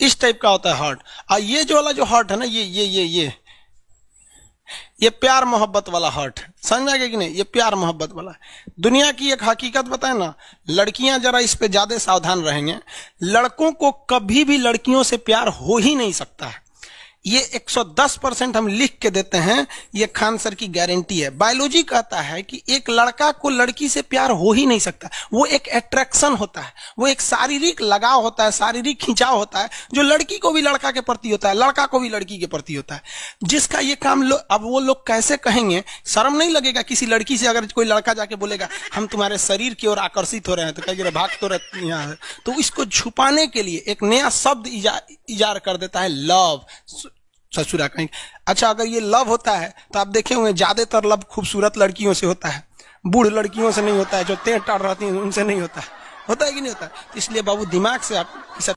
इस टाइप का होता है हार्ट और ये जो वाला जो हार्ट है ना ये ये ये ये ये प्यार मोहब्बत वाला हार्ट समझ आ गया कि नहीं ये प्यार मोहब्बत वाला है दुनिया की एक हकीकत बताए ना लड़कियां जरा इस पे ज्यादा सावधान रहेंगे लड़कों को कभी भी लड़कियों से प्यार हो ही नहीं सकता है ये 110 परसेंट हम लिख के देते हैं ये खान सर की गारंटी है बायोलॉजी कहता है कि एक लड़का को लड़की से प्यार हो ही नहीं सकता वो एक अट्रैक्शन होता है वो एक शारीरिक लगाव होता है शारीरिक खिंचाव होता है जो लड़की को भी लड़का के प्रति होता है लड़का को भी लड़की के प्रति होता है जिसका ये काम लो, अब वो लोग कैसे कहेंगे शर्म नहीं लगेगा किसी लड़की से अगर कोई लड़का जाके बोलेगा हम तुम्हारे शरीर की ओर आकर्षित हो रहे हैं तो कहेंगे भाग तो रहती यहाँ है तो इसको छुपाने के लिए एक नया शब्द इजार कर देता है लव ससुरा कहेंगे अच्छा अगर ये लव होता है तो आप देखे हुए ज्यादातर लव खूबसूरत लड़कियों से होता है बूढ़ लड़कियों से नहीं होता है जो तेड़ टाड़ रहती हैं उनसे नहीं होता है होता है कि नहीं होता है इसलिए बाबू दिमाग से आप